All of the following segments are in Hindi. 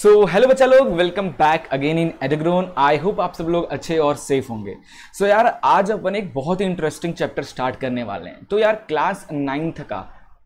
सो हेलो बच्चा लोग welcome back again in Edgron I hope आप सब लोग अच्छे और सेफ होंगे सो so, यार आज अपन एक बहुत ही इंटरेस्टिंग चैप्टर स्टार्ट करने वाले हैं तो यार क्लास नाइन्थ का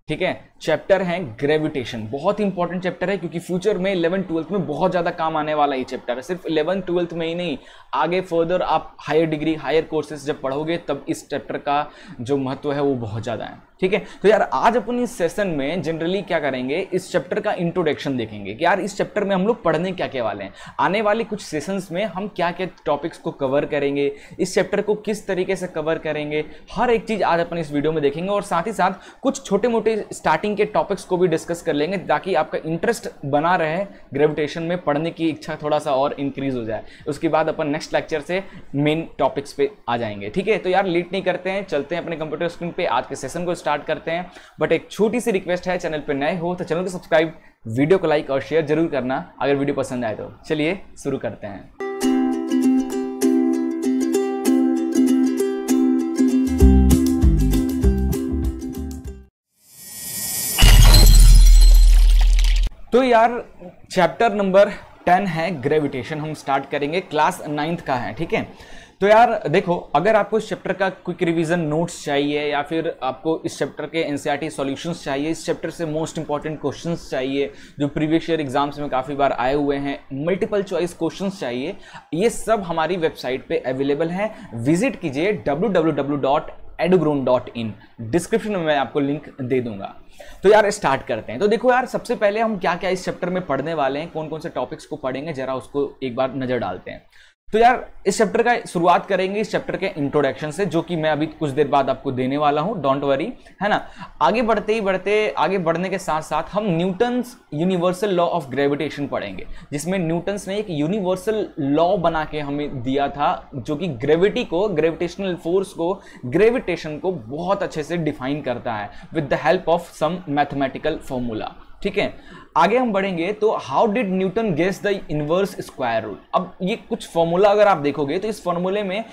ठीक है चैप्टर है ग्रेविटेशन बहुत ही इंपॉर्टेंट चैप्टर है क्योंकि फ्यूचर में इलेवन ट्वेल्थ में बहुत ज़्यादा काम आने वाला ये चैप्टर है सिर्फ इलेवन ट्वेल्थ में ही नहीं आगे फर्दर आप हायर डिग्री हायर कोर्सेज जब पढ़ोगे तब इस चैप्टर का जो महत्व है वो बहुत ज़्यादा है ठीक है तो यार आज अपन इस सेशन में जनरली क्या करेंगे इस चैप्टर का इंट्रोडक्शन देखेंगे कि यार इस चैप्टर में हम लोग पढ़ने क्या क्या वाले हैं आने वाले कुछ सेशंस में हम क्या क्या टॉपिक्स को कवर करेंगे इस चैप्टर को किस तरीके से कवर करेंगे हर एक चीज़ आज अपन इस वीडियो में देखेंगे और साथ ही साथ कुछ छोटे मोटे स्टार्टिंग स्टार्टिंग के टॉपिक्स को भी डिस्कस कर लेंगे ताकि आपका इंटरेस्ट बना रहे ग्रेविटेशन में पढ़ने की इच्छा थोड़ा सा और इंक्रीज हो जाए उसके बाद अपन नेक्स्ट लेक्चर से मेन टॉपिक्स पे आ जाएंगे ठीक है तो यार लेट नहीं करते हैं चलते हैं अपने कंप्यूटर स्क्रीन पर आज के सेशन को स्टार्ट करते हैं बट एक छोटी सी रिक्वेस्ट है चैनल पर नए हो तो चैनल को सब्सक्राइब वीडियो को लाइक और शेयर जरूर करना अगर वीडियो पसंद आए तो चलिए शुरू करते हैं तो यार चैप्टर नंबर टेन है ग्रेविटेशन हम स्टार्ट करेंगे क्लास नाइन्थ का है ठीक है तो यार देखो अगर आपको इस चैप्टर का क्विक रिवीजन नोट्स चाहिए या फिर आपको इस चैप्टर के एनसीईआरटी सॉल्यूशंस e चाहिए इस चैप्टर से मोस्ट इंपॉर्टेंट क्वेश्चंस चाहिए जो प्रीवियस ईयर एग्जाम्स में काफ़ी बार आए हुए हैं मल्टीपल चॉइस क्वेश्चंस चाहिए ये सब हमारी वेबसाइट पे अवेलेबल है विजिट कीजिए डब्ल्यू डिस्क्रिप्शन में मैं आपको लिंक दे दूंगा तो यार स्टार्ट करते हैं तो देखो यार सबसे पहले हम क्या क्या इस चैप्टर में पढ़ने वाले हैं कौन कौन से टॉपिक्स को पढ़ेंगे जरा उसको एक बार नज़र डालते हैं तो यार इस चैप्टर का शुरुआत करेंगे इस चैप्टर के इंट्रोडक्शन से जो कि मैं अभी कुछ देर बाद आपको देने वाला हूं डोंट वरी है ना आगे बढ़ते ही बढ़ते आगे बढ़ने के साथ साथ हम Newton's universal law of gravitation पढ़ेंगे जिसमें न्यूटन्स ने एक यूनिवर्सल लॉ बना के हमें दिया था जो कि ग्रेविटी को ग्रेविटेशनल फोर्स को ग्रेविटेशन को बहुत अच्छे से डिफाइन करता है with the help of some mathematical formula ठीक है आगे हम बढ़ेंगे तो how did Newton guess the inverse square rule अब ये कुछ फॉर्मूला अगर आप देखोगे तो इस फॉर्मूले में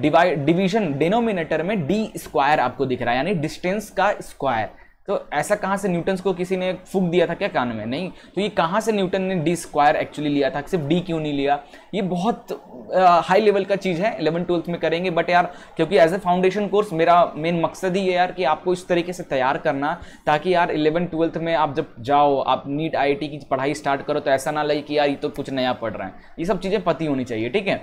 डिवाइड डिवीजन डिनोमिनेटर में डी स्क्वायर आपको दिख रहा है यानी डिस्टेंस का स्क्वायर तो ऐसा कहाँ से न्यूटन्स को किसी ने फूक दिया था क्या कान में नहीं तो ये कहाँ से न्यूटन ने डी स्क्वायर एक्चुअली लिया था सिर्फ डी क्यों नहीं लिया ये बहुत आ, हाई लेवल का चीज़ है इलेवन ट्वेल्थ में करेंगे बट यार क्योंकि एज ए फाउंडेशन कोर्स मेरा मेन मकसद ही है यार कि आपको इस तरीके से तैयार करना ताकि यार इलेवन ट्वेल्थ में आप जब जाओ आप नीट आई की पढ़ाई स्टार्ट करो तो ऐसा ना लगे कि यार ये तो कुछ नया पढ़ रहा है ये सब चीज़ें पति होनी चाहिए ठीक है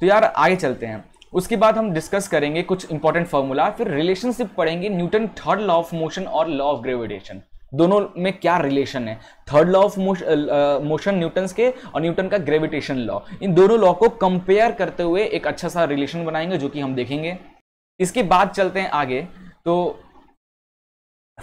तो यार आगे चलते हैं उसके बाद हम डिस्कस करेंगे कुछ इंपॉर्टेंट फॉर्मूला फिर रिलेशनशिप पढ़ेंगे Newton third law of motion और लॉ ऑफ ग्रेविटेशन दोनों में क्या रिलेशन है third law of motion Newton के और न्यूटन का ग्रेविटेशन लॉ इन दोनों लॉ को कंपेयर करते हुए एक अच्छा सा रिलेशन बनाएंगे जो कि हम देखेंगे इसके बाद चलते हैं आगे तो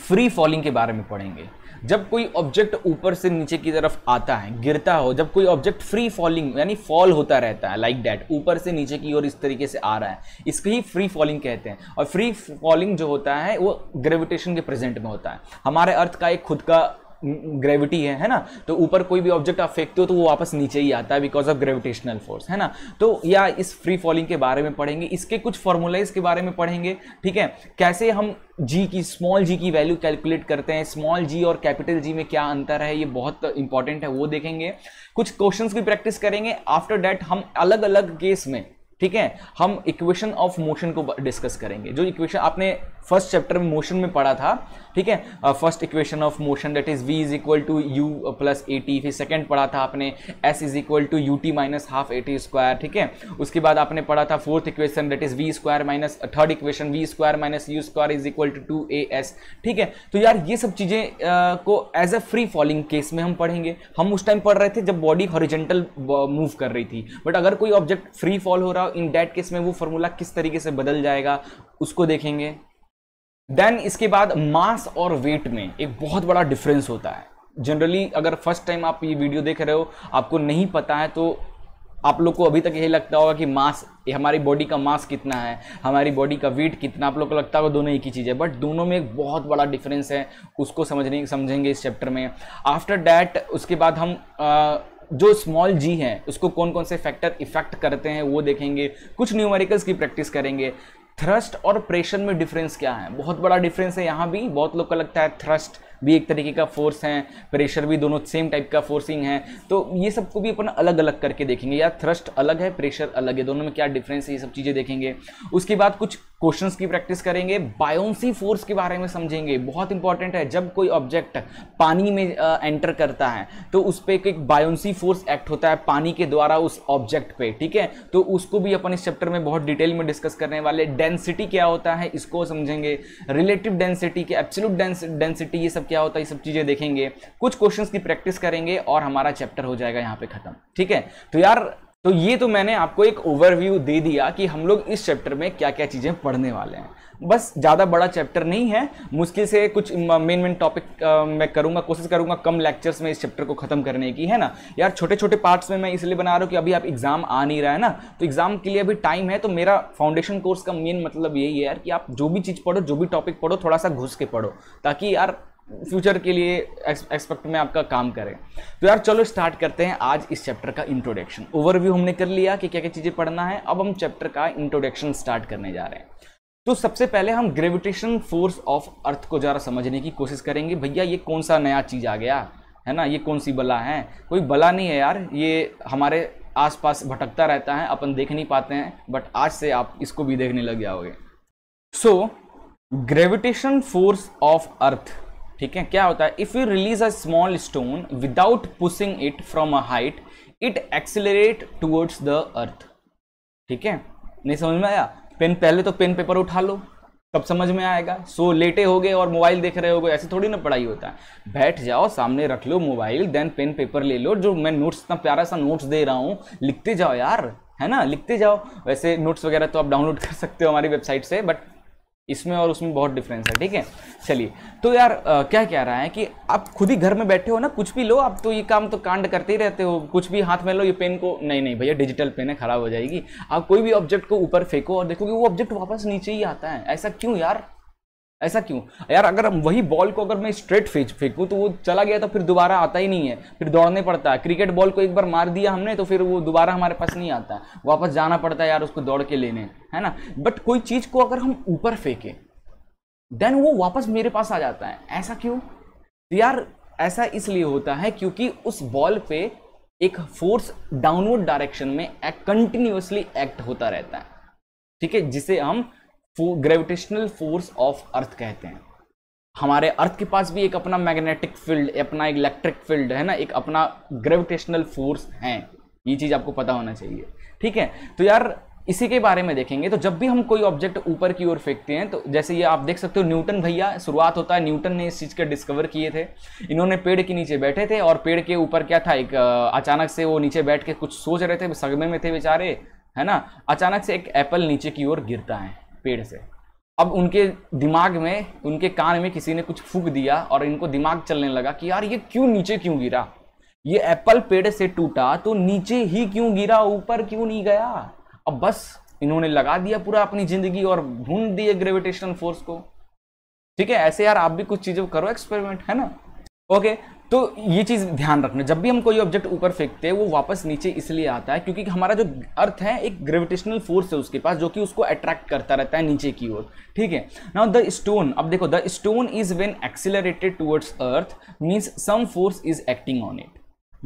फ्री फॉलिंग के बारे में पढ़ेंगे जब कोई ऑब्जेक्ट ऊपर से नीचे की तरफ आता है गिरता हो जब कोई ऑब्जेक्ट फ्री फॉलिंग यानी फॉल होता रहता है लाइक डैट ऊपर से नीचे की ओर इस तरीके से आ रहा है इसको ही फ्री फॉलिंग कहते हैं और फ्री फॉलिंग जो होता है वो ग्रेविटेशन के प्रेजेंट में होता है हमारे अर्थ का एक खुद का ग्रेविटी है है ना तो ऊपर कोई भी ऑब्जेक्ट आप फेंकते हो तो वो वापस नीचे ही आता है बिकॉज ऑफ ग्रेविटेशनल फोर्स है ना तो या इस फ्री फॉलिंग के बारे में पढ़ेंगे इसके कुछ फॉर्मूलाइज के बारे में पढ़ेंगे ठीक है कैसे हम जी की स्मॉल जी की वैल्यू कैलकुलेट करते हैं स्मॉल जी और कैपिटल जी में क्या अंतर है ये बहुत इंपॉर्टेंट है वो देखेंगे कुछ क्वेश्चन की प्रैक्टिस करेंगे आफ्टर डैट हम अलग अलग केस में ठीक है हम इक्वेशन ऑफ मोशन को डिस्कस करेंगे जो इक्वेशन आपने फर्स्ट चैप्टर में मोशन में पढ़ा था ठीक है first equation of motion that is v is equal to u plus a t फिर सेकेंड पढ़ा था आपने s is equal to u t minus half a t square ठीक है उसके बाद आपने पढ़ा था fourth equation that is v square minus third equation v square minus u square is equal to two a s ठीक है तो यार ये सब चीज़ें को as a free falling case में हम पढ़ेंगे हम उस टाइम पढ़ रहे थे जब बॉडी हॉरिजेंटल मूव कर रही थी बट अगर कोई ऑब्जेक्ट फ्री फॉल हो रहा हो इन डैट केस में वो फॉर्मूला किस तरीके से बदल जाएगा उसको देखेंगे देन इसके बाद मास और वेट में एक बहुत बड़ा डिफरेंस होता है जनरली अगर फर्स्ट टाइम आप ये वीडियो देख रहे हो आपको नहीं पता है तो आप लोग को अभी तक यही लगता होगा कि मास हमारी बॉडी का मास कितना है हमारी बॉडी का वेट कितना आप लोग को लगता होगा दोनों एक ही चीज़ है बट दोनों में एक बहुत बड़ा डिफरेंस है उसको समझने समझेंगे इस चैप्टर में आफ्टर डैट उसके बाद हम आ, जो स्मॉल जी हैं उसको कौन कौन से फैक्टर इफेक्ट करते हैं वो देखेंगे कुछ न्यूमेरिकल्स की प्रैक्टिस करेंगे थ्रस्ट और प्रेशर में डिफरेंस क्या है बहुत बड़ा डिफरेंस है यहाँ भी बहुत लोग का लगता है थ्रस्ट भी एक तरीके का फोर्स है प्रेशर भी दोनों सेम टाइप का फोर्सिंग है तो ये सबको भी अपन अलग अलग करके देखेंगे या थ्रस्ट अलग है प्रेशर अलग है दोनों में क्या डिफरेंस है ये सब चीज़ें देखेंगे उसके बाद कुछ क्वेश्चन की प्रैक्टिस करेंगे बायोन्सी फोर्स के बारे में समझेंगे बहुत इंपॉर्टेंट है जब कोई ऑब्जेक्ट पानी में एंटर करता है तो उस पर एक बायोन्सी फोर्स एक्ट होता है पानी के द्वारा उस ऑब्जेक्ट पे ठीक है तो उसको भी अपन इस चैप्टर में बहुत डिटेल में डिस्कस करने वाले डेंसिटी क्या होता है इसको समझेंगे रिलेटिव डेंसिटी के एब्सोल्यूट डेंसिटी ये सब क्या होता है ये सब चीज़ें देखेंगे कुछ क्वेश्चंस की प्रैक्टिस करेंगे और हमारा चैप्टर हो जाएगा यहाँ पे ख़त्म ठीक है तो यार तो ये तो मैंने आपको एक ओवरव्यू दे दिया कि हम लोग इस चैप्टर में क्या क्या चीज़ें पढ़ने वाले हैं बस ज़्यादा बड़ा चैप्टर नहीं है मुश्किल से कुछ मेन मेन टॉपिक मैं करूँगा कोशिश करूँगा कम लेक्चर्स में इस चैप्टर को ख़त्म करने की है ना यार छोटे छोटे पार्ट्स में मैं इसलिए बना रहा हूँ कि अभी आप एग्ज़ाम आ नहीं रहा है ना तो एग्ज़ाम के लिए अभी टाइम है तो मेरा फाउंडेशन कोर्स का मेन मतलब यही है यार कि आप जो भी चीज़ पढ़ो जो भी टॉपिक पढ़ो थोड़ा सा घुस के पढ़ो ताकि यार फ्यूचर के लिए एक्सपेक्ट में आपका काम करें तो यार चलो स्टार्ट करते हैं आज इस चैप्टर का इंट्रोडक्शन ओवरव्यू हमने कर लिया कि क्या क्या चीज़ें पढ़ना है अब हम चैप्टर का इंट्रोडक्शन स्टार्ट करने जा रहे हैं तो सबसे पहले हम ग्रेविटेशन फोर्स ऑफ अर्थ को ज़रा समझने की कोशिश करेंगे भैया ये कौन सा नया चीज़ आ गया है ना ये कौन सी बला है कोई बला नहीं है यार ये हमारे आसपास भटकता रहता है अपन देख नहीं पाते हैं बट आज से आप इसको भी देखने लग जाओगे so gravitation force of earth ठीक है क्या होता है if you release a small stone without pushing it from a height it accelerate towards the earth ठीक है नहीं समझ में आया पेन पहले तो पेन पेपर उठा लो तब समझ में आएगा सो लेटे हो गए और मोबाइल देख रहे हो गए ऐसे थोड़ी ना पढ़ाई होता है बैठ जाओ सामने रख लो मोबाइल देन पेन पेपर ले लो जो मैं नोट्स इतना प्यारा सा नोट्स दे रहा हूँ लिखते जाओ यार है ना लिखते जाओ वैसे नोट्स वगैरह तो आप डाउनलोड कर सकते हो हमारी वेबसाइट से बट इसमें और उसमें बहुत डिफरेंस है ठीक है चलिए तो यार आ, क्या कह रहा है कि आप खुद ही घर में बैठे हो ना कुछ भी लो आप तो ये काम तो कांड करते ही रहते हो कुछ भी हाथ में लो ये पेन को नहीं नहीं भैया डिजिटल पेन है ख़राब हो जाएगी आप कोई भी ऑब्जेक्ट को ऊपर फेंको और देखो कि वो ऑब्जेक्ट वापस नीचे ही आता है ऐसा क्यों यार ऐसा क्यों यार अगर वही बॉल को अगर मैं स्ट्रेट फेंक फेंकूँ तो वो चला गया तो फिर दोबारा आता ही नहीं है फिर दौड़ने पड़ता है क्रिकेट बॉल को एक बार मार दिया हमने तो फिर वो दोबारा हमारे पास नहीं आता वापस जाना पड़ता है यार उसको दौड़ के लेने है ना बट कोई चीज़ को अगर हम ऊपर फेंकें देन वो वापस मेरे पास आ जाता है ऐसा क्यों तो यार ऐसा इसलिए होता है क्योंकि उस बॉल पे एक फोर्स डाउनवर्ड डायरेक्शन में कंटिन्यूसली एक्ट होता रहता है ठीक है जिसे हम ग्रेविटेशनल फोर्स ऑफ अर्थ कहते हैं हमारे अर्थ के पास भी एक अपना मैग्नेटिक फील्ड अपना इलेक्ट्रिक फील्ड है ना एक अपना ग्रेविटेशनल फोर्स है ये चीज़ आपको पता होना चाहिए ठीक है तो यार इसी के बारे में देखेंगे तो जब भी हम कोई ऑब्जेक्ट ऊपर की ओर फेंकते हैं तो जैसे ये आप देख सकते हो न्यूटन भैया शुरुआत होता है न्यूटन ने इस चीज़ के डिस्कवर किए थे इन्होंने पेड़ के नीचे बैठे थे और पेड़ के ऊपर क्या था एक अचानक से वो नीचे बैठ के कुछ सोच रहे थे सगमे में थे बेचारे है ना अचानक से एक एप्पल नीचे की ओर गिरता है पेड़ से अब उनके दिमाग में उनके कान में किसी ने कुछ फूक दिया और इनको दिमाग चलने लगा कि यार ये क्यों नीचे क्यों गिरा ये एप्पल पेड़ से टूटा तो नीचे ही क्यों गिरा ऊपर क्यों नहीं गया अब बस इन्होंने लगा दिया पूरा अपनी जिंदगी और ढूंढ दिए ग्रेविटेशनल फोर्स को ठीक है ऐसे यार आप भी कुछ चीज़ें करो एक्सपेरिमेंट है ना ओके तो ये चीज़ ध्यान रखना जब भी हम कोई ऑब्जेक्ट ऊपर फेंकते हैं वो वापस नीचे इसलिए आता है क्योंकि हमारा जो अर्थ है एक ग्रेविटेशनल फोर्स है उसके पास जो कि उसको अट्रैक्ट करता रहता है नीचे की ओर ठीक है नाउ द स्टोन अब देखो the stone is when accelerated towards earth means some force is acting on it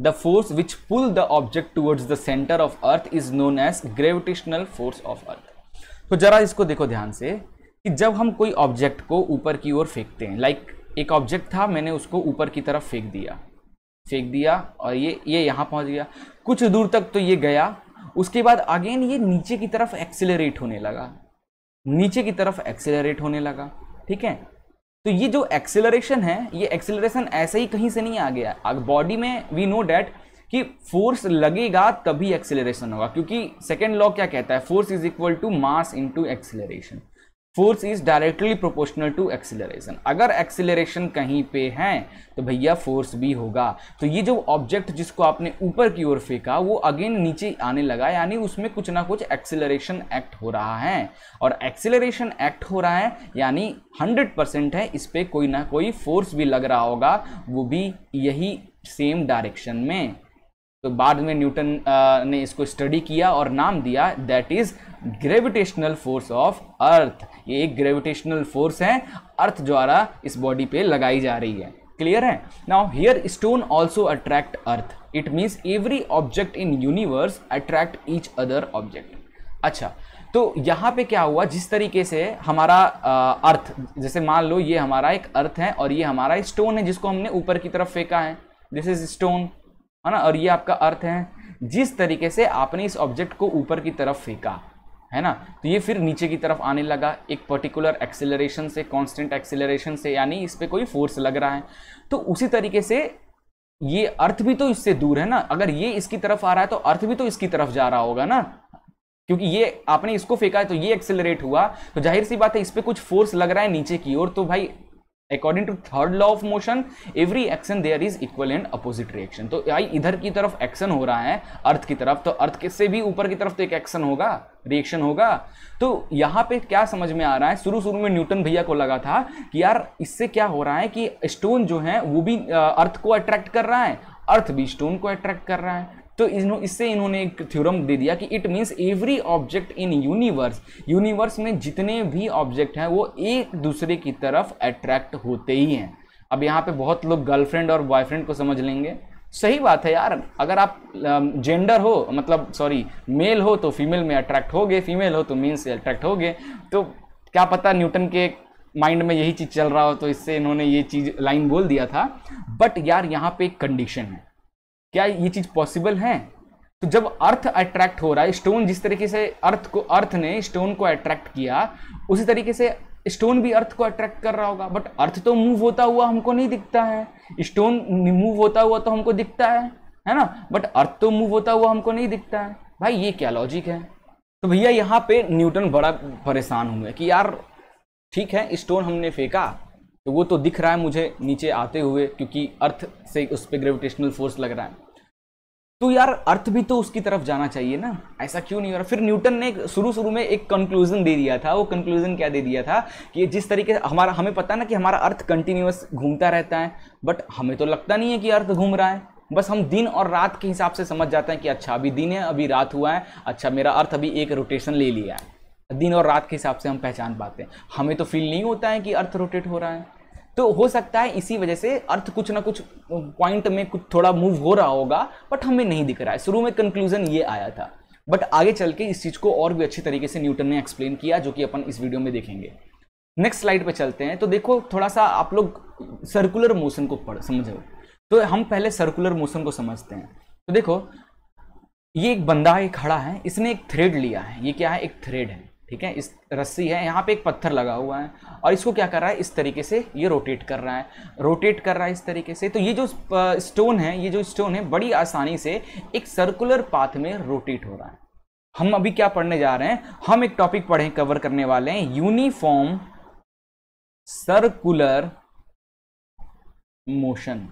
the force which pull the object towards the centre of earth is known as gravitational force of earth तो जरा इसको देखो ध्यान से कि जब हम कोई ऑब्जेक्ट को ऊपर की ओर फेंकते हैं लाइक like एक ऑब्जेक्ट था मैंने उसको ऊपर की तरफ फेंक दिया फेंक दिया और ये ये यहाँ पहुँच गया कुछ दूर तक तो ये गया उसके बाद अगेन ये नीचे की तरफ एक्सेलरेट होने लगा नीचे की तरफ एक्सेलरेट होने लगा ठीक है तो ये जो एक्सेलरेशन है ये एक्सेलरेशन ऐसे ही कहीं से नहीं आ गया अगर बॉडी में वी नो डैट कि फोर्स लगेगा तभी एक्सेलरेशन होगा क्योंकि सेकेंड लॉ क्या कहता है force is equal to mass into acceleration force is directly proportional to acceleration अगर एक्सिलरेशन कहीं पे है तो भैया फोर्स भी होगा तो ये जो ऑब्जेक्ट जिसको आपने ऊपर की ओर फेंका वो अगेन नीचे आने लगा यानी उसमें कुछ ना कुछ एक्सिलरेशन एक्ट हो रहा है और एक्सिलरेशन एक्ट हो रहा है यानी 100 परसेंट है इस पर कोई ना कोई फोर्स भी लग रहा होगा वो भी यही सेम डायरेक्शन में तो बाद में न्यूटन ने इसको स्टडी किया और नाम दिया that is gravitational force of earth ये एक ग्रेविटेशनल फोर्स है अर्थ द्वारा इस बॉडी पे लगाई जा रही है क्लियर है now here stone also attract earth it means every object in universe attract each other object अच्छा तो यहाँ पे क्या हुआ जिस तरीके से हमारा आ, अर्थ जैसे मान लो ये हमारा एक अर्थ है और ये हमारा स्टोन है जिसको हमने ऊपर की तरफ फेंका है दिस इज स्टोन है ना और ये आपका अर्थ है जिस तरीके से आपने इस ऑब्जेक्ट को ऊपर की तरफ फेंका है ना तो ये फिर नीचे की तरफ आने लगा एक पर्टिकुलर एक्सेलरेशन से कांस्टेंट एक्सेलरेशन से यानी इस पर कोई फोर्स लग रहा है तो उसी तरीके से ये अर्थ भी तो इससे दूर है ना अगर ये इसकी तरफ आ रहा है तो अर्थ भी तो इसकी तरफ जा रहा होगा ना क्योंकि ये आपने इसको फेंका है तो ये एक्सेलरेट हुआ तो जाहिर सी बात है इस पर कुछ फोर्स लग रहा है नीचे की ओर तो भाई according to third law of motion every action there is equal and opposite reaction तो आई इधर की तरफ एक्शन हो रहा है अर्थ की तरफ तो अर्थ से भी ऊपर की तरफ तो एक एक्शन होगा रिएक्शन होगा तो यहाँ पे क्या समझ में आ रहा है शुरू शुरू में न्यूटन भैया को लगा था कि यार इससे क्या हो रहा है कि स्टोन जो है वो भी अर्थ को अट्रैक्ट कर रहा है अर्थ भी स्टोन को अट्रैक्ट कर रहा है तो इससे इन्होंने एक थ्योरम दे दिया कि it means every object in universe universe में जितने भी ऑब्जेक्ट हैं वो एक दूसरे की तरफ अट्रैक्ट होते ही हैं अब यहाँ पे बहुत लोग गर्लफ्रेंड और बॉयफ्रेंड को समझ लेंगे सही बात है यार अगर आप जेंडर हो मतलब सॉरी मेल हो तो फीमेल में अट्रैक्ट हो गए फीमेल हो तो मेल से अट्रैक्ट हो गए तो क्या पता न्यूटन के माइंड में यही चीज़ चल रहा हो तो इससे इन्होंने ये चीज़ लाइन बोल दिया था बट यार यहाँ पे एक कंडीशन है क्या ये चीज पॉसिबल है तो जब अर्थ अट्रैक्ट हो रहा है स्टोन जिस तरीके से अर्थ को अर्थ ने स्टोन को अट्रैक्ट किया उसी तरीके से स्टोन भी अर्थ को अट्रैक्ट कर रहा होगा बट अर्थ तो मूव होता हुआ हमको नहीं दिखता है स्टोन मूव होता हुआ तो हमको दिखता है है ना बट अर्थ तो मूव होता हुआ हमको नहीं दिखता है भाई ये क्या लॉजिक है तो भैया यहाँ पे न्यूटन बड़ा परेशान हुए कि यार ठीक है स्टोन हमने फेंका तो वो तो दिख रहा है मुझे नीचे आते हुए क्योंकि अर्थ से उस पर ग्रेविटेशनल फोर्स लग रहा है तो यार अर्थ भी तो उसकी तरफ जाना चाहिए ना ऐसा क्यों नहीं हो रहा फिर न्यूटन ने शुरू शुरू में एक कंक्लूजन दे दिया था वो कंक्लूजन क्या दे दिया था कि जिस तरीके से हमारा हमें पता ना कि हमारा अर्थ कंटिन्यूस घूमता रहता है बट हमें तो लगता नहीं है कि अर्थ घूम रहा है बस हम दिन और रात के हिसाब से समझ जाते हैं कि अच्छा अभी दिन है अभी रात हुआ है अच्छा मेरा अर्थ अभी एक रोटेशन ले लिया है दिन और रात के हिसाब से हम पहचान पाते हैं हमें तो फील नहीं होता है कि अर्थ रोटेट हो रहा है तो हो सकता है इसी वजह से अर्थ कुछ ना कुछ पॉइंट में कुछ थोड़ा मूव हो रहा होगा बट हमें नहीं दिख रहा है शुरू में कंक्लूजन ये आया था बट आगे चल के इस चीज़ को और भी अच्छे तरीके से न्यूटन ने एक्सप्लेन किया जो कि अपन इस वीडियो में देखेंगे नेक्स्ट स्लाइड पे चलते हैं तो देखो थोड़ा सा आप लोग सर्कुलर मोशन को पढ़ समझो तो हम पहले सर्कुलर मोशन को समझते हैं तो देखो ये एक बंदा है खड़ा है इसने एक थ्रेड लिया है ये क्या है एक थ्रेड है ठीक है इस रस्सी है यहाँ पे एक पत्थर लगा हुआ है और इसको क्या कर रहा है इस तरीके से ये रोटेट कर रहा है रोटेट कर रहा है इस तरीके से तो ये जो स्टोन है ये जो स्टोन है बड़ी आसानी से एक सर्कुलर पाथ में रोटेट हो रहा है हम अभी क्या पढ़ने जा रहे हैं हम एक टॉपिक पढ़े कवर करने वाले हैं यूनिफॉर्म सर्कुलर मोशन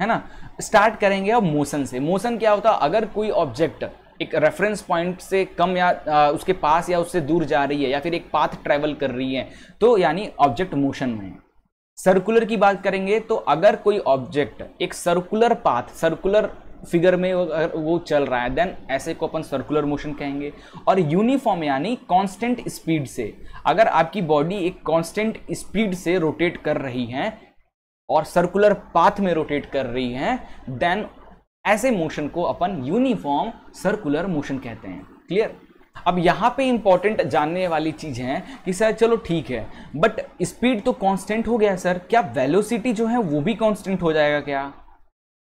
है ना स्टार्ट करेंगे अब मोशन से मोशन क्या होता है अगर कोई ऑब्जेक्ट एक रेफरेंस पॉइंट से कम या आ, उसके पास या उससे दूर जा रही है या फिर एक पाथ ट्रेवल कर रही है तो यानी ऑब्जेक्ट मोशन में है सर्कुलर की बात करेंगे तो अगर कोई ऑब्जेक्ट एक सर्कुलर पाथ सर्कुलर फिगर में वो चल रहा है देन ऐसे को अपन सर्कुलर मोशन कहेंगे और यूनिफॉर्म यानी कांस्टेंट स्पीड से अगर आपकी बॉडी एक कांस्टेंट स्पीड से रोटेट कर रही है और सर्कुलर पाथ में रोटेट कर रही है देन ऐसे मोशन को अपन यूनिफॉर्म सर्कुलर मोशन कहते हैं क्लियर अब यहाँ पे इंपॉर्टेंट जानने वाली चीज़ है कि सर चलो ठीक है बट स्पीड तो कांस्टेंट हो गया सर क्या वेलोसिटी जो है वो भी कांस्टेंट हो जाएगा क्या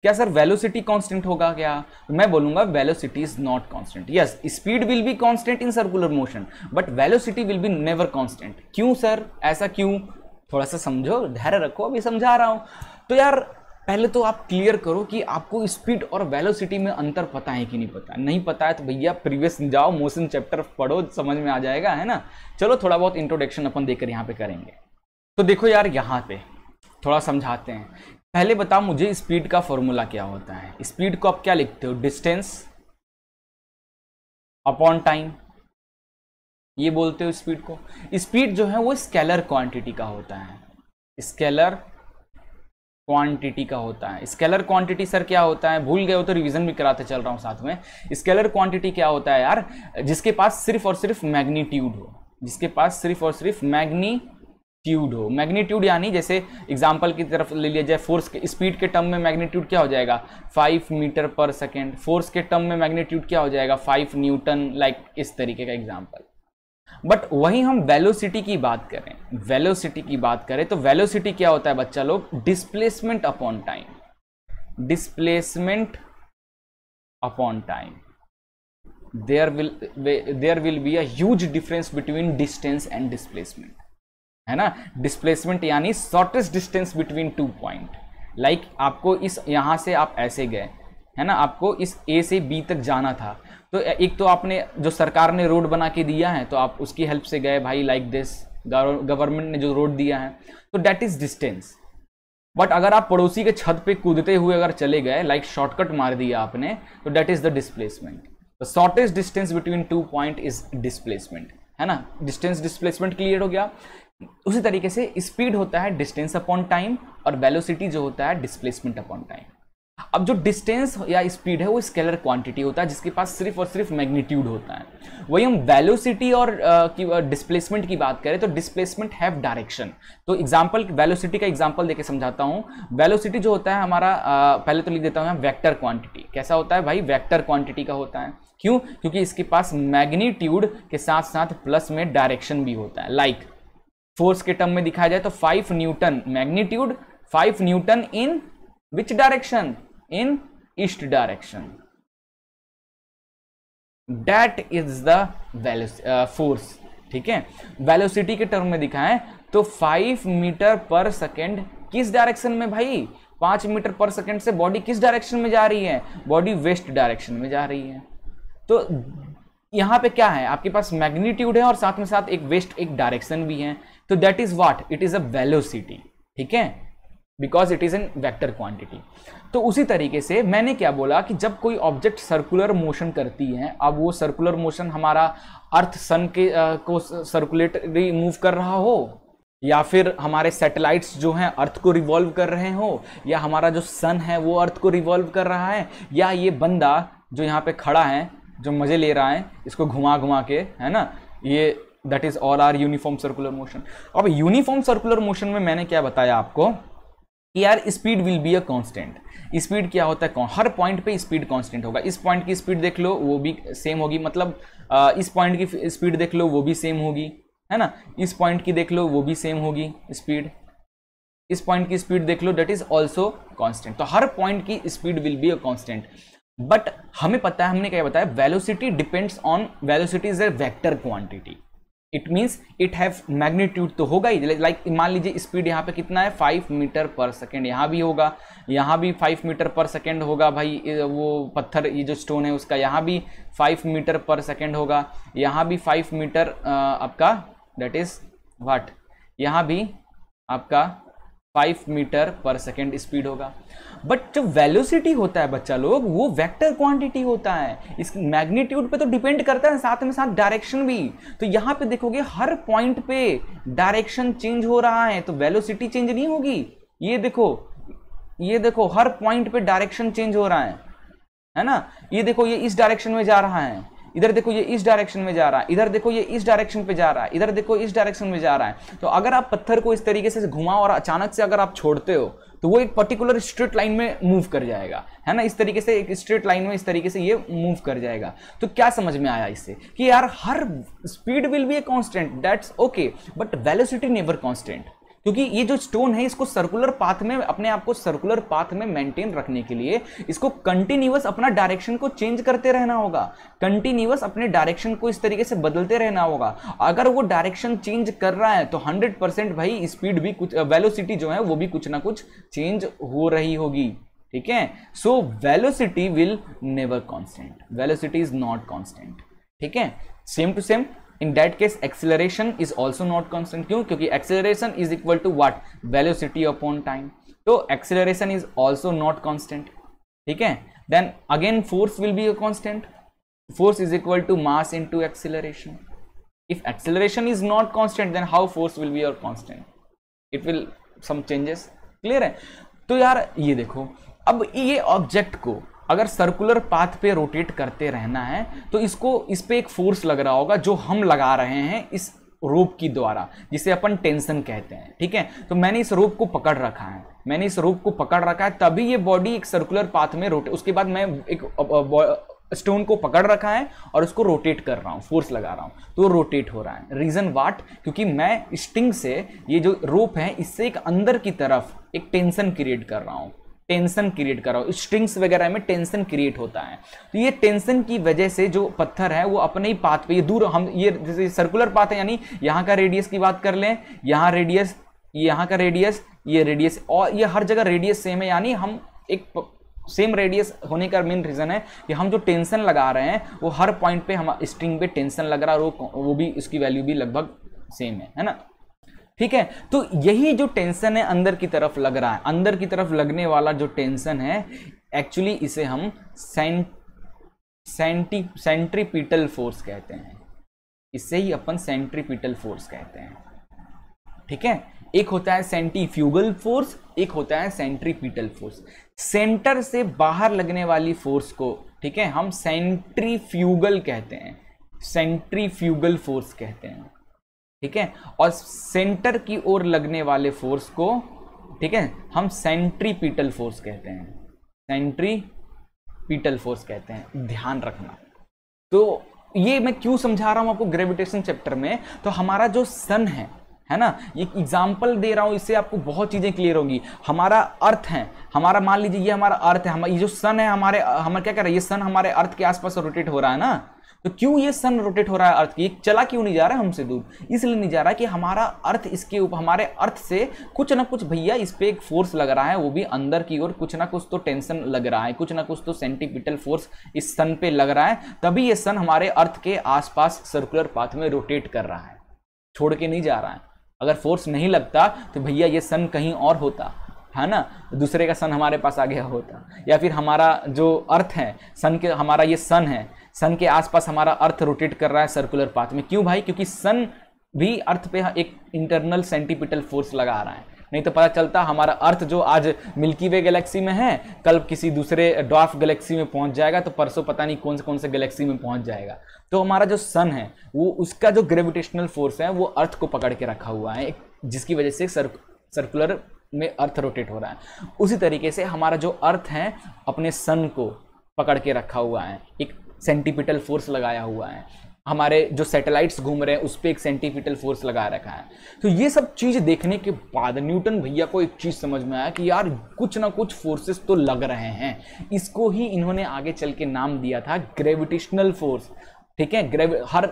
क्या सर वेलोसिटी कांस्टेंट होगा क्या तो मैं बोलूंगा velocity is not constant yes speed will be constant in circular motion but velocity will be never constant क्यों सर ऐसा क्यों थोड़ा सा समझो धैर्य रखो अभी समझा रहा हूँ तो यार पहले तो आप क्लियर करो कि आपको स्पीड और वेलोसिटी में अंतर पता है कि नहीं पता नहीं पता है तो भैया प्रीवियस जाओ मोशन चैप्टर पढ़ो समझ में आ जाएगा है ना चलो थोड़ा बहुत इंट्रोडक्शन अपन देकर यहाँ पे करेंगे तो देखो यार यहाँ पे थोड़ा समझाते हैं पहले बताओ मुझे स्पीड का फॉर्मूला क्या होता है स्पीड को आप क्या लिखते हो डिस्टेंस अपॉन टाइम ये बोलते हो स्पीड को स्पीड जो है वो स्केलर क्वांटिटी का होता है स्केलर क्वांटिटी का होता है स्केलर क्वांटिटी सर क्या होता है भूल गए हो तो रिवीजन भी कराते चल रहा हूँ साथ में स्केलर क्वांटिटी क्या होता है यार जिसके पास सिर्फ और सिर्फ मैग्नीट्यूड हो जिसके पास सिर्फ और सिर्फ मैग्नी मैग्नीट्यूड हो मैग्नीट्यूड यानी जैसे एग्जाम्पल की तरफ ले लिया जाए फोर्स के स्पीड के टर्म में मैग्नीट्यूड क्या हो जाएगा five metre per second force के टर्म में मैग्नीट्यूड क्या हो जाएगा फाइव न्यूटन लाइक इस तरीके का एग्जाम्पल बट वहीं हम वेलोसिटी की बात करें वेलोसिटी की बात करें तो वेलोसिटी क्या होता है बच्चा लोग displacement upon time displacement upon time there will there will be a huge difference between distance and displacement है ना डिस्प्लेसमेंट यानी shortest distance between two point like आपको इस यहां से आप ऐसे गए है ना आपको इस ए से बी तक जाना था तो एक तो आपने जो सरकार ने रोड बना के दिया है तो आप उसकी हेल्प से गए भाई लाइक दिस गवर्नमेंट ने जो रोड दिया है तो डैट इज डिस्टेंस बट अगर आप पड़ोसी के छत पे कूदते हुए अगर चले गए लाइक शॉर्टकट मार दिया आपने तो that is the displacement the shortest distance between two point is displacement है ना डिस्टेंस डिस्प्लेसमेंट क्लियर हो गया उसी तरीके से स्पीड होता है डिस्टेंस अपॉन टाइम और वेलोसिटी जो होता है डिस्प्लेसमेंट अपॉन टाइम अब जो डिस्टेंस या स्पीड है वो स्केलर क्वांटिटी होता है जिसके पास सिर्फ और सिर्फ मैग्नीट्यूड होता है वही हम वेलोसिटी और डिस्प्लेसमेंट uh, की, uh, की बात करें तो डिस्प्लेसमेंट हैव डायरेक्शन तो एग्जाम्पल वेलोसिटी का एग्जाम्पल देकर समझाता हूँ वेलोसिटी जो होता है हमारा uh, पहले तो लिख देता हूँ वैक्टर क्वांटिटी कैसा होता है भाई वैक्टर क्वांटिटी का होता है क्यों क्योंकि इसके पास मैग्नीट्यूड के साथ साथ प्लस में डायरेक्शन भी होता है लाइक like, फोर्स के टर्म में दिखाया जाए तो five newton magnitude five newton in which direction in east direction that is the uh, force ठीक है वेलोसिटी के टर्म में दिखाएं तो फाइव मीटर पर सेकेंड किस डायरेक्शन में भाई पांच मीटर पर सेकेंड से बॉडी किस डायरेक्शन में जा रही है बॉडी वेस्ट डायरेक्शन में जा रही है तो यहां पे क्या है आपके पास मैग्नीट्यूड है और साथ में साथ एक वेस्ट एक डायरेक्शन भी है तो that is what it is a velocity ठीक है because it is an vector quantity तो उसी तरीके से मैंने क्या बोला कि जब कोई ऑब्जेक्ट सर्कुलर मोशन करती है अब वो सर्कुलर मोशन हमारा अर्थ सन के आ, को सर्कुलेटरी मूव कर रहा हो या फिर हमारे सैटेलाइट्स जो हैं अर्थ को रिवॉल्व कर रहे हो या हमारा जो सन है वो अर्थ को रिवॉल्व कर रहा है या ये बंदा जो यहाँ पे खड़ा है जो मज़े ले रहा है इसको घुमा घुमा के है ना ये that is all are uniform circular motion अब यूनिफॉर्म सर्कुलर मोशन में मैंने क्या बताया आपको uh are speed will be a constant speed क्या होता है हर पॉइंट पे स्पीड कांस्टेंट होगा इस पॉइंट की स्पीड देख लो वो भी सेम होगी मतलब इस पॉइंट की स्पीड देख लो वो भी सेम होगी है ना इस पॉइंट की देख लो वो भी सेम होगी स्पीड इस पॉइंट की स्पीड देख लो दैट इज ऑल्सो कॉन्स्टेंट तो हर पॉइंट की speed will be a constant but हमें पता है हमने क्या बताया velocity depends on velocity is a vector quantity it means it have magnitude तो होगा ही लाइक मान लीजिए स्पीड यहाँ पे कितना है फाइव मीटर पर सेकेंड यहाँ भी होगा यहाँ भी फाइव मीटर पर सेकेंड होगा भाई वो पत्थर ये जो स्टोन है उसका यहाँ भी फाइव मीटर पर सेकेंड होगा यहाँ भी फाइव मीटर आपका दैट इज़ वाट यहाँ भी आपका five metre per second speed होगा बट जो वेलोसिटी होता है बच्चा लोग वो वेक्टर क्वांटिटी होता है इस मैग्नीट्यूड पे तो डिपेंड करता है साथ में साथ डायरेक्शन भी तो यहाँ पे देखोगे हर पॉइंट पे डायरेक्शन चेंज हो रहा है तो वेलोसिटी चेंज नहीं होगी ये देखो ये देखो हर पॉइंट पे डायरेक्शन चेंज हो रहा है है ना ये देखो ये इस डायरेक्शन में जा रहा है इधर देखो ये इस डायरेक्शन में जा रहा है इधर देखो ये इस डायरेक्शन पे जा रहा है इधर देखो इस डायरेक्शन में जा रहा है तो अगर आप पत्थर को इस तरीके से घुमाओ और अचानक से अगर आप छोड़ते हो तो वो एक पर्टिकुलर स्ट्रेट लाइन में मूव कर जाएगा है ना इस तरीके से एक स्ट्रेट लाइन में इस तरीके से ये मूव कर जाएगा तो क्या समझ में आया इससे कि यार हर speed will be a constant that's okay but velocity never constant क्योंकि ये जो स्टोन है इसको सर्कुलर पाथ में अपने आप को सर्कुलर पाथ में मेंटेन रखने के लिए इसको कंटिन्यूस अपना डायरेक्शन को चेंज करते रहना होगा कंटिन्यूस अपने डायरेक्शन को इस तरीके से बदलते रहना होगा अगर वो डायरेक्शन चेंज कर रहा है तो हंड्रेड परसेंट भाई स्पीड भी कुछ वेलोसिटी जो है वो भी कुछ ना कुछ चेंज हो रही होगी ठीक है so velocity will never constant velocity is not constant ठीक है same to same in that case acceleration is also not constant क्यों क्योंकि acceleration is equal to what velocity upon time तो acceleration is also not constant ठीक है then again force will be a constant force is equal to mass into acceleration if acceleration is not constant then how force will be or constant it will some changes clear है तो यार ये देखो अब ये ऑब्जेक्ट को अगर सर्कुलर पाथ पे रोटेट करते रहना है तो इसको इस पर एक फोर्स लग रहा होगा जो हम लगा रहे हैं इस रोप की द्वारा जिसे अपन टेंशन कहते हैं ठीक है तो मैंने इस रोप को पकड़ रखा है मैंने इस रोप को पकड़ रखा है तभी ये बॉडी एक सर्कुलर पाथ में रोटे उसके बाद मैं एक स्टोन को पकड़ रखा है और उसको रोटेट कर रहा हूँ फोर्स लगा रहा हूँ तो रोटेट हो रहा है रीज़न वाट क्योंकि मैं स्टिंग से ये जो रोप है इससे एक अंदर की तरफ एक टेंशन क्रिएट कर रहा हूँ टेंशन क्रिएट कर स्ट्रिंग्स वगैरह में टेंशन क्रिएट होता है तो ये टेंशन की वजह से जो पत्थर है वो अपने ही पाथ पे ये दूर हम ये जैसे सर्कुलर पाथ है यानी यहाँ का रेडियस की बात कर लें यहाँ रेडियस यहाँ का रेडियस ये रेडियस और ये हर जगह रेडियस सेम है यानी हम एक सेम रेडियस होने का मेन रीज़न है कि हम जो टेंशन लगा रहे हैं वो हर पॉइंट पे हम स्ट्रिंग पे टेंशन लग रहा है वो वो भी इसकी वैल्यू भी लगभग सेम है है ना ठीक है तो यही जो टेंशन है अंदर की तरफ लग रहा है अंदर की तरफ लगने वाला जो टेंशन है एक्चुअली इसे हम सेंट सेंटी सेंट्रीपिटल फोर्स कहते हैं इसे ही अपन सेंट्रीपिटल फोर्स कहते हैं ठीक है एक होता है सेंटीफ्यूगल फोर्स एक होता है सेंट्रीपिटल फोर्स सेंटर से बाहर लगने वाली फोर्स को ठीक है हम सेंट्रीफ्यूगल कहते हैं सेंट्रीफ्यूगल फोर्स कहते हैं ठीक है और सेंटर की ओर लगने वाले फोर्स को ठीक है हम पीटल फोर्स कहते हैं पीटल फोर्स कहते हैं ध्यान रखना तो ये मैं क्यों समझा रहा हूं आपको ग्रेविटेशन चैप्टर में तो हमारा जो सन है है ना ये एग्जाम्पल दे रहा हूँ इससे आपको बहुत चीज़ें क्लियर होंगी हमारा अर्थ है हमारा मान लीजिए ये हमारा अर्थ है हम ये जो सन है हमारे हमारे क्या कह रहा है ये सन हमारे अर्थ के आसपास रोटेट हो रहा है ना तो क्यों ये सन रोटेट हो रहा है अर्थ की चला क्यों नहीं जा रहा है हमसे दूर इसलिए नहीं जा रहा है कि हमारा अर्थ इसके ऊपर हमारे अर्थ से कुछ ना कुछ भैया इस पर एक फोर्स लग रहा है वो भी अंदर की ओर कुछ ना कुछ तो टेंशन लग रहा है कुछ ना कुछ तो सेंटिपिटल फोर्स इस सन पे लग रहा है तभी ये सन हमारे अर्थ के आसपास सर्कुलर पाथ में रोटेट कर रहा है छोड़ के नहीं जा रहा है अगर फोर्स नहीं लगता तो भैया ये सन कहीं और होता है ना दूसरे का सन हमारे पास आ गया होता या फिर हमारा जो अर्थ है सन के हमारा ये सन है सन के आसपास हमारा अर्थ रोटेट कर रहा है सर्कुलर पाथ में क्यों भाई क्योंकि सन भी अर्थ पे एक इंटरनल सेंटीपिटल फोर्स लगा रहा है नहीं तो पता चलता हमारा अर्थ जो आज मिल्की वे गैलेक्सी में है कल किसी दूसरे डॉफ गैलेक्सी में पहुंच जाएगा तो परसों पता नहीं कौन से कौन से गैलेक्सी में पहुंच जाएगा तो हमारा जो सन है वो उसका जो ग्रेविटेशनल फोर्स है वो अर्थ को पकड़ के रखा हुआ है जिसकी वजह से सर, सर्कुलर में अर्थ रोटेट हो रहा है उसी तरीके से हमारा जो अर्थ है अपने सन को पकड़ के रखा हुआ है एक सेंटिपिटल फोर्स लगाया हुआ है हमारे जो सैटेलाइट्स घूम रहे हैं उस पर एक सेंटिफिटल फोर्स लगा रखा है तो ये सब चीज़ देखने के बाद न्यूटन भैया को एक चीज़ समझ में आया कि यार कुछ ना कुछ फोर्सेस तो लग रहे हैं इसको ही इन्होंने आगे चल के नाम दिया था ग्रेविटेशनल फोर्स ठीक है ग्रेवि हर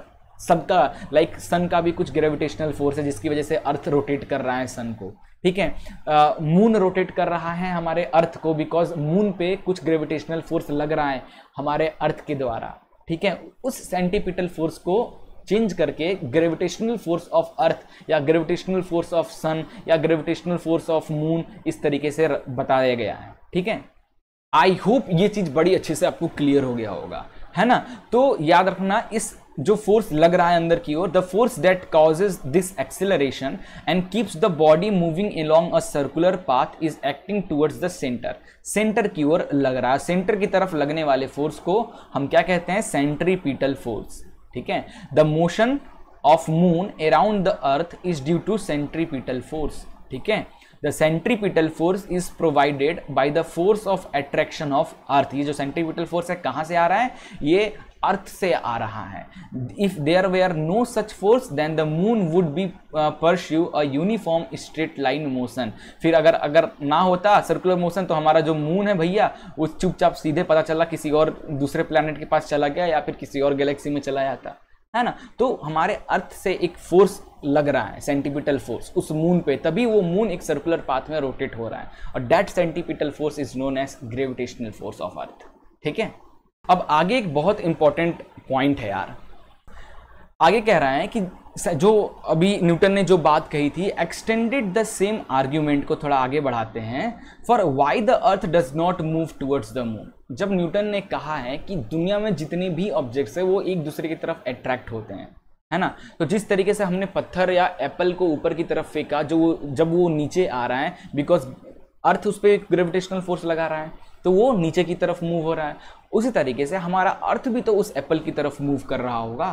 सबका लाइक सन का भी कुछ ग्रेविटेशनल फोर्स है जिसकी वजह से अर्थ रोटेट कर रहा है सन को ठीक है मून रोटेट कर रहा है हमारे अर्थ को बिकॉज मून पे कुछ ग्रेविटेशनल फोर्स लग रहा है हमारे अर्थ के द्वारा ठीक है उस सेंटीपिटल फोर्स को चेंज करके ग्रेविटेशनल फोर्स ऑफ अर्थ या ग्रेविटेशनल फोर्स ऑफ सन या ग्रेविटेशनल फोर्स ऑफ मून इस तरीके से बताया गया है ठीक है आई होप ये चीज़ बड़ी अच्छे से आपको क्लियर हो गया होगा है ना तो याद रखना इस जो फोर्स लग रहा है अंदर की ओर the force that causes this acceleration and keeps the body moving along a circular path is acting towards the center center की ओर लग रहा है सेंटर की तरफ लगने वाले फोर्स को हम क्या कहते हैं सेंट्रीपीटल फोर्स ठीक है the motion of moon around the earth is due to centripetal force ठीक है the centripetal force is provided by the force of attraction of earth ये जो सेंट्रीपिटल फोर्स है कहाँ से आ रहा है ये अर्थ से आ रहा है if there were no such force then the moon would be pursue a uniform straight line motion फिर अगर अगर ना होता सर्कुलर मोशन तो हमारा जो मून है भैया वो चुपचाप सीधे पता चला किसी और दूसरे प्लानट के पास चला गया या फिर किसी और गैलेक्सी में चला जाता है ना तो हमारे अर्थ से एक फोर्स लग रहा है सेंटिपिटल फोर्स उस मून पे तभी वो मून एक सर्कुलर पाथ में रोटेट हो रहा है और that centripetal force is known as gravitational force of earth ठीक है अब आगे एक बहुत इंपॉर्टेंट पॉइंट है यार आगे कह रहा है कि जो अभी न्यूटन ने जो बात कही थी एक्सटेंडेड द सेम आर्ग्यूमेंट को थोड़ा आगे बढ़ाते हैं for why the earth does not move towards the moon जब न्यूटन ने कहा है कि दुनिया में जितने भी ऑब्जेक्ट्स हैं वो एक दूसरे की तरफ अट्रैक्ट होते हैं है ना तो जिस तरीके से हमने पत्थर या एप्पल को ऊपर की तरफ फेंका जो जब वो नीचे आ रहा है बिकॉज अर्थ उस पर ग्रेविटेशनल फोर्स लगा रहा है तो वो नीचे की तरफ मूव हो रहा है उसी तरीके से हमारा अर्थ भी तो उस एप्पल की तरफ मूव कर रहा होगा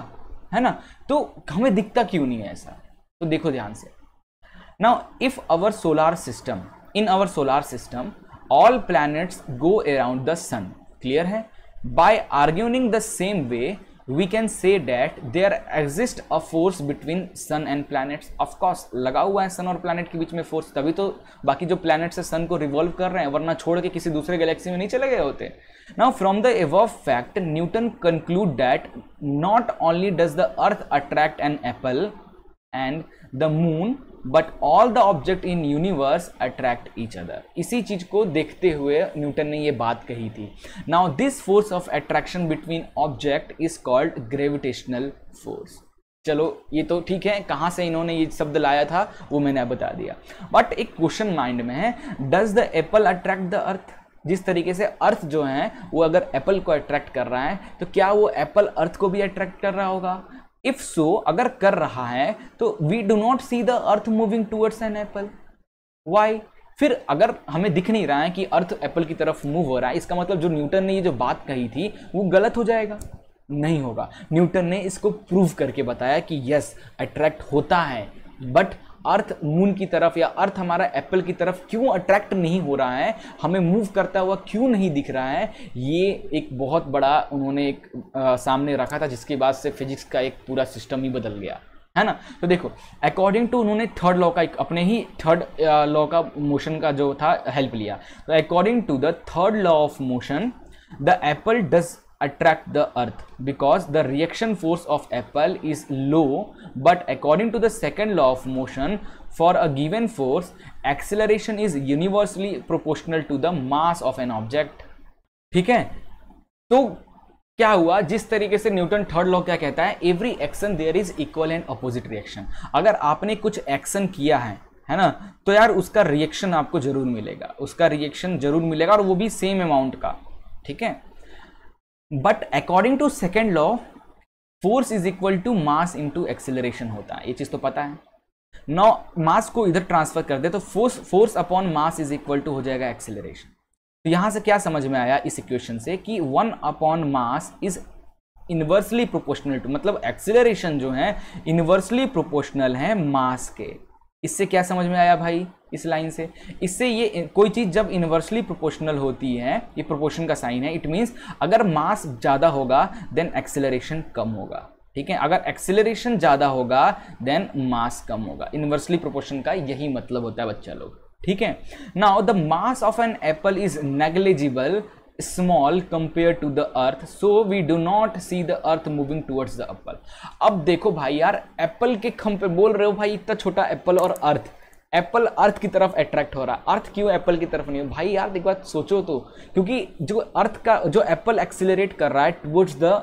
है ना तो हमें दिखता क्यों नहीं है ऐसा तो देखो ध्यान से now if our solar system in our solar system all planets go around the sun clear है by arguing the same way we can say that there exist a force between sun and planets of course लगा हुआ है सन और प्लैनेट के बीच में फोर्स तभी तो बाकी जो प्लैनेट्स है सन को रिवॉल्व कर रहे हैं वरना छोड़ के किसी दूसरे गैलेक्सी में नहीं चले गए होते now from the above fact Newton conclude that not only does the earth attract an apple and the moon but all the object in universe attract each other इसी चीज को देखते हुए न्यूटन ने ये बात कही थी now this force of attraction between object is called gravitational force चलो ये तो ठीक है कहाँ से इन्होंने ये शब्द लाया था वो मैंने बता दिया बट एक क्वेश्चन माइंड में है does the apple attract the earth जिस तरीके से अर्थ जो है वो अगर एप्पल को अट्रैक्ट कर रहा है तो क्या वो एप्पल अर्थ को भी अट्रैक्ट कर रहा होगा इफ सो अगर कर रहा है तो we do not see the earth moving towards an apple why फिर अगर हमें दिख नहीं रहा है कि अर्थ एप्पल की तरफ मूव हो रहा है इसका मतलब जो न्यूटन ने ये जो बात कही थी वो गलत हो जाएगा नहीं होगा न्यूटन ने इसको प्रूव करके बताया कि यस अट्रैक्ट होता है बट अर्थ मून की तरफ या अर्थ हमारा एप्पल की तरफ क्यों अट्रैक्ट नहीं हो रहा है हमें मूव करता हुआ क्यों नहीं दिख रहा है ये एक बहुत बड़ा उन्होंने एक आ, सामने रखा था जिसके बाद से फिजिक्स का एक पूरा सिस्टम ही बदल गया है ना तो देखो अकॉर्डिंग टू उन्होंने थर्ड लॉ का एक अपने ही थर्ड लॉ का मोशन का जो था हेल्प लिया तो according to the third law of motion the apple does attract the earth because the reaction force of apple is low but according to the second law of motion for a given force acceleration is universally proportional to the mass of an object ठीक है तो क्या हुआ जिस तरीके से न्यूटन थर्ड लॉ क्या कहता है every action there is equal and opposite reaction अगर आपने कुछ एक्शन किया है है ना तो यार उसका रिएक्शन आपको जरूर मिलेगा उसका रिएक्शन जरूर मिलेगा और वो भी सेम अमाउंट का ठीक है but according to second law force is equal to mass into acceleration होता है ये चीज़ तो पता है नौ मास को इधर ट्रांसफर कर दे तो force force upon mass is equal to हो जाएगा एक्सेलरेशन तो यहाँ से क्या समझ में आया इस इक्वेशन से कि one upon mass is inversely proportional to मतलब एक्सेलरेशन जो है इन्वर्सली प्रोपोर्शनल है मास के इससे क्या समझ में आया भाई इस लाइन से इससे ये कोई चीज़ जब इन्वर्सली प्रोपोर्शनल होती है ये प्रोपोर्शन का साइन है इट मीन्स अगर मास ज़्यादा होगा देन एक्सेलरेशन कम होगा ठीक है अगर एक्सेलरेशन ज़्यादा होगा देन मास कम होगा इन्वर्सली प्रोपोर्शन का यही मतलब होता है बच्चा लोग ठीक है now the mass of an apple is negligible small compare to the earth so we do not see the earth moving towards the apple अब देखो भाई यार एप्पल के खम पे बोल रहे हो भाई इतना छोटा एप्पल और अर्थ एप्पल अर्थ की तरफ अट्रैक्ट हो रहा है अर्थ क्यों एप्पल की तरफ नहीं हो भाई यार एक बात सोचो तो क्योंकि जो अर्थ का जो एप्पल एक्सिलरेट कर रहा है टूवर्ड्स द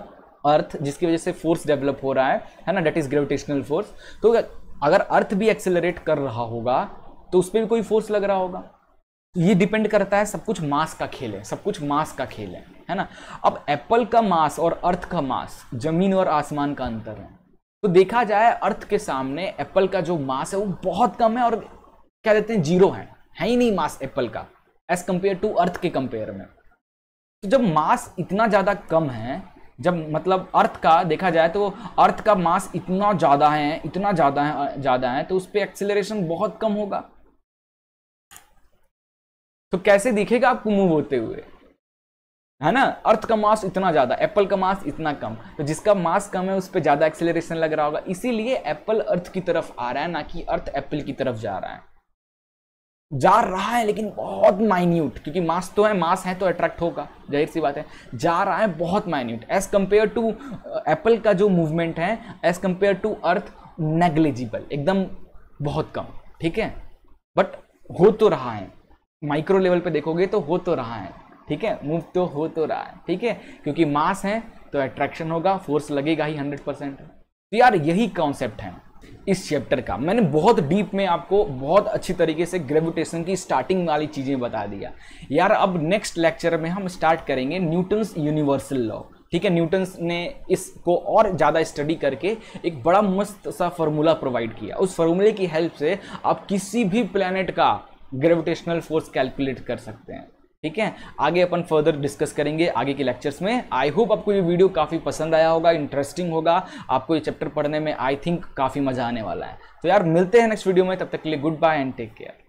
अर्थ जिसकी वजह से फोर्स डेवलप हो रहा है है ना डेट इज ग्रेविटेशनल फोर्स तो अगर अर्थ भी एक्सेलरेट कर रहा होगा तो उस पर भी कोई फोर्स लग रहा होगा ये डिपेंड करता है सब कुछ मास का खेल है सब कुछ मास का खेल है है ना अब एप्पल का मास और अर्थ का मास जमीन और आसमान का अंतर है तो देखा जाए अर्थ के सामने एप्पल का जो मास है वो बहुत कम है और क्या देते हैं जीरो है है ही नहीं मास एप्पल का एज कंपेयर टू अर्थ के कंपेयर में तो जब मास इतना ज़्यादा कम है जब मतलब अर्थ का देखा जाए तो अर्थ का मास इतना ज़्यादा है इतना ज़्यादा है ज़्यादा है तो उस पर एक्सेलरेशन बहुत कम होगा तो कैसे दिखेगा आपको मूव होते हुए है ना अर्थ का मास इतना ज़्यादा एप्पल का मास इतना कम तो जिसका मास कम है उस पर ज़्यादा एक्सेलरेशन लग रहा होगा इसीलिए एप्पल अर्थ की तरफ आ रहा है ना कि अर्थ एप्पल की तरफ जा रहा है जा रहा है लेकिन बहुत माइन्यूट क्योंकि मास तो है मास है तो अट्रैक्ट होगा जाहिर सी बात है जा रहा है बहुत minute as compare to apple का जो मूवमेंट है as compare to earth negligible एकदम बहुत कम ठीक है बट हो तो रहा है माइक्रो लेवल पे देखोगे तो हो तो रहा है ठीक है मूव तो हो तो रहा है ठीक है क्योंकि मास है तो अट्रैक्शन होगा फोर्स लगेगा ही हंड्रेड परसेंट तो यार यही कॉन्सेप्ट है इस चैप्टर का मैंने बहुत डीप में आपको बहुत अच्छी तरीके से ग्रेविटेशन की स्टार्टिंग वाली चीज़ें बता दिया यार अब नेक्स्ट लेक्चर में हम स्टार्ट करेंगे न्यूटन्स यूनिवर्सल लॉ ठीक है न्यूटन्स ने इसको और ज़्यादा स्टडी करके एक बड़ा मस्त सा फॉर्मूला प्रोवाइड किया उस फॉर्मूले की हेल्प से आप किसी भी प्लेनेट का ग्रेविटेशनल फोर्स कैलकुलेट कर सकते हैं ठीक है आगे अपन फर्दर डिस्कस करेंगे आगे के लेक्चर्स में आई होप आपको ये वीडियो काफ़ी पसंद आया होगा इंटरेस्टिंग होगा आपको ये चैप्टर पढ़ने में आई थिंक काफ़ी मज़ा आने वाला है तो यार मिलते हैं नेक्स्ट वीडियो में तब तक के लिए goodbye and take care